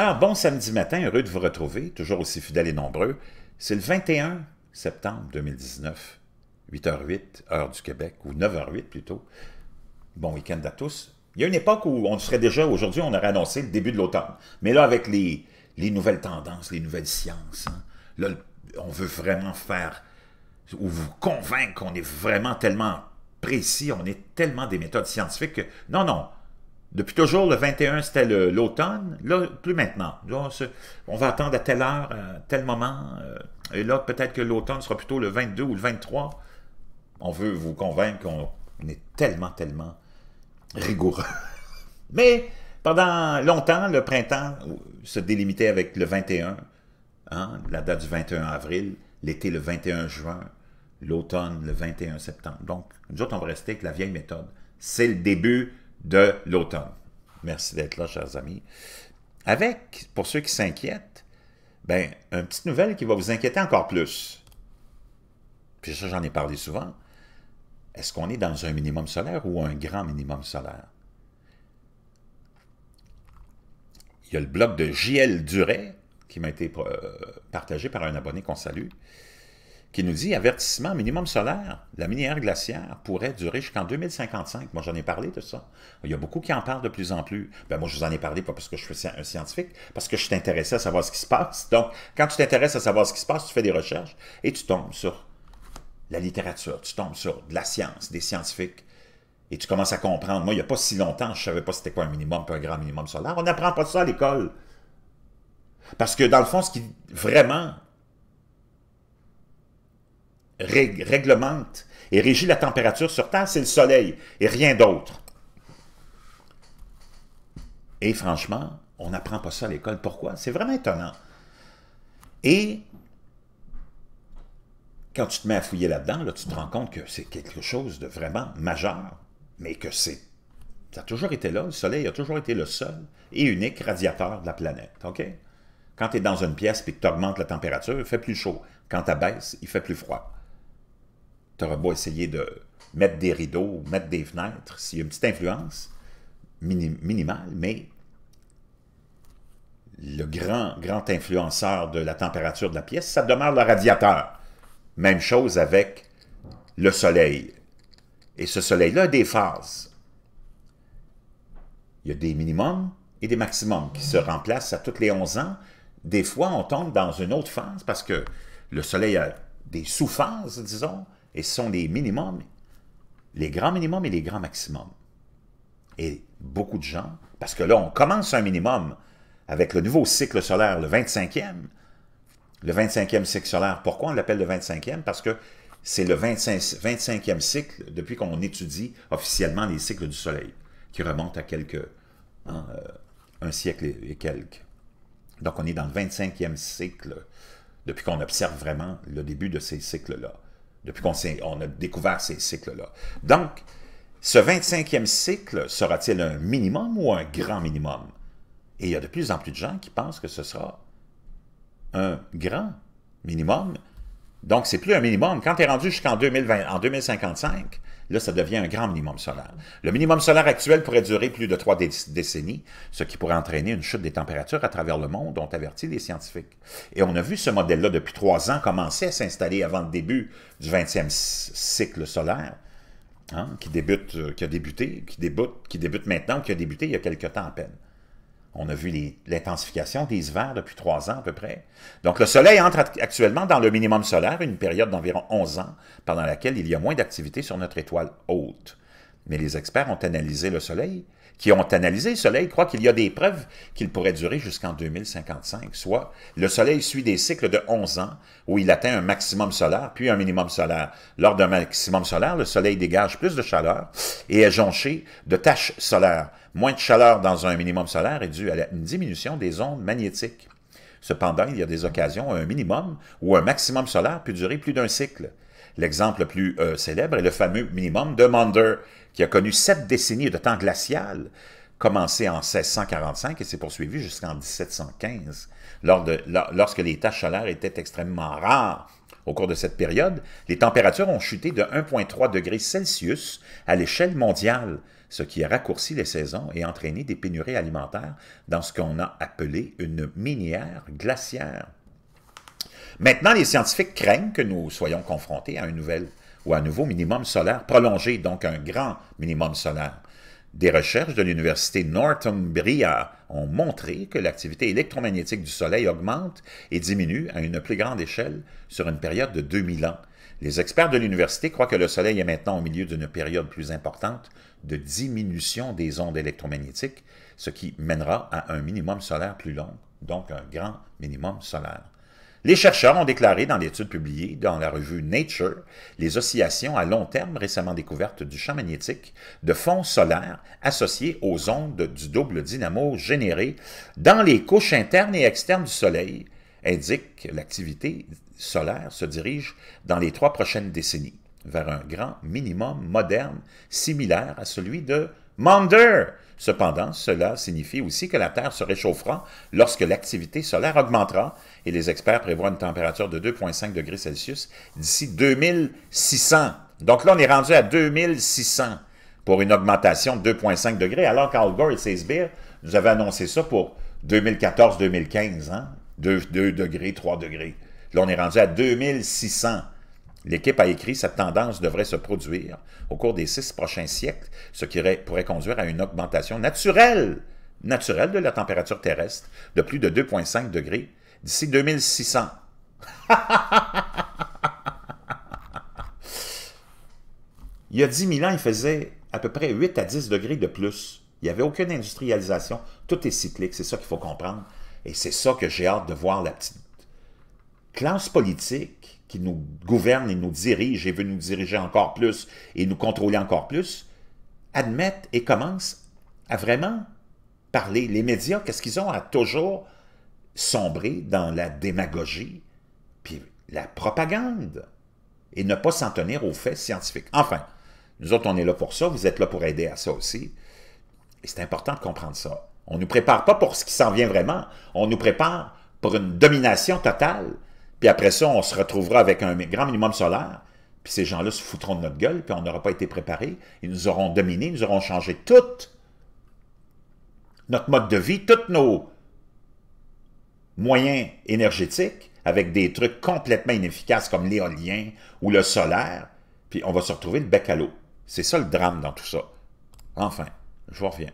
Ah, bon samedi matin, heureux de vous retrouver, toujours aussi fidèles et nombreux. C'est le 21 septembre 2019, 8h08, heure du Québec, ou 9h08 plutôt. Bon week-end à tous. Il y a une époque où on serait déjà, aujourd'hui, on aurait annoncé le début de l'automne. Mais là, avec les, nouvelles tendances, les nouvelles sciences, hein, là, on veut vraiment faire, ou vous convaincre qu'on est vraiment tellement précis, on est tellement des méthodes scientifiques que, non, non, depuis toujours, le 21, c'était l'automne. Là, plus maintenant. on, va attendre à telle heure, à tel moment. Euh, et là, peut-être que l'automne sera plutôt le 22 ou le 23. On veut vous convaincre qu'on est tellement, tellement rigoureux. Mais pendant longtemps, le printemps euh, se délimitait avec le 21, hein, la date du 21 avril, l'été le 21 juin, l'automne le 21 septembre. Donc, nous autres, on va rester avec la vieille méthode. C'est le début de l'automne. Merci d'être là, chers amis. Avec, pour ceux qui s'inquiètent, ben, une petite nouvelle qui va vous inquiéter encore plus. Puis ça, j'en ai parlé souvent. Est-ce qu'on est dans un minimum solaire ou un grand minimum solaire? Il y a le blog de JL Duray qui m'a été euh, partagé par un abonné qu'on salue, qui nous dit avertissement minimum solaire, la minière glaciaire pourrait durer jusqu'en 2055. Moi, j'en ai parlé de ça. Il y a beaucoup qui en parlent de plus en plus. Ben, moi, je vous en ai parlé pas parce que je suis un scientifique, parce que je suis intéressé à savoir ce qui se passe. Donc, quand tu t'intéresses à savoir ce qui se passe, tu fais des recherches et tu tombes sur la littérature, tu tombes sur de la science, des scientifiques. Et tu commences à comprendre. Moi, il n'y a pas si longtemps, je ne savais pas c'était quoi un minimum, un grand minimum solaire. On n'apprend pas ça à l'école. Parce que dans le fond, ce qui vraiment réglemente et régit la température sur Terre, c'est le Soleil et rien d'autre. Et franchement, on n'apprend pas ça à l'école. Pourquoi? C'est vraiment étonnant. Et quand tu te mets à fouiller là-dedans, tu te rends compte que c'est quelque chose de vraiment majeur, mais que c'est ça a toujours été là, le Soleil a toujours été le seul et unique radiateur de la planète. OK? Quand tu es dans une pièce et que tu augmentes la température, il fait plus chaud. Quand tu baisses, il fait plus froid n'auras beau essayer de mettre des rideaux, mettre des fenêtres, s'il y a une petite influence minimale, mais le grand, grand influenceur de la température de la pièce, ça demeure le radiateur. Même chose avec le soleil. Et ce soleil-là a des phases. Il y a des minimums et des maximums qui se remplacent à toutes les 11 ans. Des fois, on tombe dans une autre phase parce que le soleil a des sous-phases, disons, et ce sont les minimums, les grands minimums et les grands maximums. Et beaucoup de gens, parce que là, on commence un minimum avec le nouveau cycle solaire, le 25e. Le 25e cycle solaire, pourquoi on l'appelle le 25e? Parce que c'est le 25, 25e cycle depuis qu'on étudie officiellement les cycles du Soleil, qui remontent à quelques, hein, euh, un siècle et quelques. Donc on est dans le 25e cycle depuis qu'on observe vraiment le début de ces cycles-là depuis qu'on a découvert ces cycles-là. Donc, ce 25e cycle sera-t-il un minimum ou un grand minimum? Et il y a de plus en plus de gens qui pensent que ce sera un grand minimum donc, c'est plus un minimum. Quand tu es rendu jusqu'en 2055, là, ça devient un grand minimum solaire. Le minimum solaire actuel pourrait durer plus de trois décennies, ce qui pourrait entraîner une chute des températures à travers le monde, ont averti les scientifiques. Et on a vu ce modèle-là depuis trois ans commencer à s'installer avant le début du 20e cycle solaire, hein, qui, débute, euh, qui a débuté, qui débute, qui débute maintenant, qui a débuté il y a quelque temps à peine. On a vu l'intensification des hivers depuis trois ans à peu près. Donc le soleil entre actuellement dans le minimum solaire, une période d'environ 11 ans, pendant laquelle il y a moins d'activité sur notre étoile haute. Mais les experts ont analysé le Soleil, qui ont analysé le Soleil croient qu'il y a des preuves qu'il pourrait durer jusqu'en 2055, soit le Soleil suit des cycles de 11 ans où il atteint un maximum solaire, puis un minimum solaire. Lors d'un maximum solaire, le Soleil dégage plus de chaleur et est jonché de taches solaires. Moins de chaleur dans un minimum solaire est dû à une diminution des ondes magnétiques. Cependant, il y a des occasions où un minimum ou un maximum solaire peut durer plus d'un cycle. L'exemple le plus euh, célèbre est le fameux minimum de Mander, qui a connu sept décennies de temps glacial, commencé en 1645 et s'est poursuivi jusqu'en 1715, lorsque les taches solaires étaient extrêmement rares. Au cours de cette période, les températures ont chuté de 1,3 degrés Celsius à l'échelle mondiale, ce qui a raccourci les saisons et entraîné des pénuries alimentaires dans ce qu'on a appelé une minière glaciaire. Maintenant, les scientifiques craignent que nous soyons confrontés à un nouvel ou à un nouveau minimum solaire prolongé, donc un grand minimum solaire. Des recherches de l'université Northumbria ont montré que l'activité électromagnétique du Soleil augmente et diminue à une plus grande échelle sur une période de 2000 ans. Les experts de l'université croient que le Soleil est maintenant au milieu d'une période plus importante de diminution des ondes électromagnétiques, ce qui mènera à un minimum solaire plus long, donc un grand minimum solaire. Les chercheurs ont déclaré dans l'étude publiée dans la revue Nature les oscillations à long terme récemment découvertes du champ magnétique de fonds solaires associées aux ondes du double dynamo générées dans les couches internes et externes du Soleil, indiquent que l'activité solaire se dirige dans les trois prochaines décennies vers un grand minimum moderne similaire à celui de Monder. Cependant, cela signifie aussi que la Terre se réchauffera lorsque l'activité solaire augmentera et les experts prévoient une température de 2,5 degrés Celsius d'ici 2600. Donc là, on est rendu à 2600 pour une augmentation de 2,5 degrés, alors qu'Al Gore et ses nous avaient annoncé ça pour 2014-2015, 2, 2 degrés, 3 degrés. Là, on est rendu à 2600. L'équipe a écrit cette tendance devrait se produire au cours des six prochains siècles, ce qui pourrait conduire à une augmentation naturelle, naturelle de la température terrestre de plus de 2,5 degrés d'ici 2600. il y a 10 000 ans, il faisait à peu près 8 à 10 degrés de plus. Il n'y avait aucune industrialisation. Tout est cyclique, c'est ça qu'il faut comprendre. Et c'est ça que j'ai hâte de voir la petite classe politique qui nous gouverne et nous dirige et veut nous diriger encore plus et nous contrôler encore plus, admettent et commencent à vraiment parler. Les médias, qu'est-ce qu'ils ont à toujours sombrer dans la démagogie puis la propagande et ne pas s'en tenir aux faits scientifiques. Enfin, nous autres, on est là pour ça, vous êtes là pour aider à ça aussi. Et c'est important de comprendre ça. On ne nous prépare pas pour ce qui s'en vient vraiment, on nous prépare pour une domination totale puis après ça, on se retrouvera avec un grand minimum solaire. Puis ces gens-là se foutront de notre gueule, puis on n'aura pas été préparés. Ils nous auront dominés, nous auront changé tout notre mode de vie, tous nos moyens énergétiques avec des trucs complètement inefficaces comme l'éolien ou le solaire, puis on va se retrouver le bec à l'eau. C'est ça le drame dans tout ça. Enfin, je vous reviens.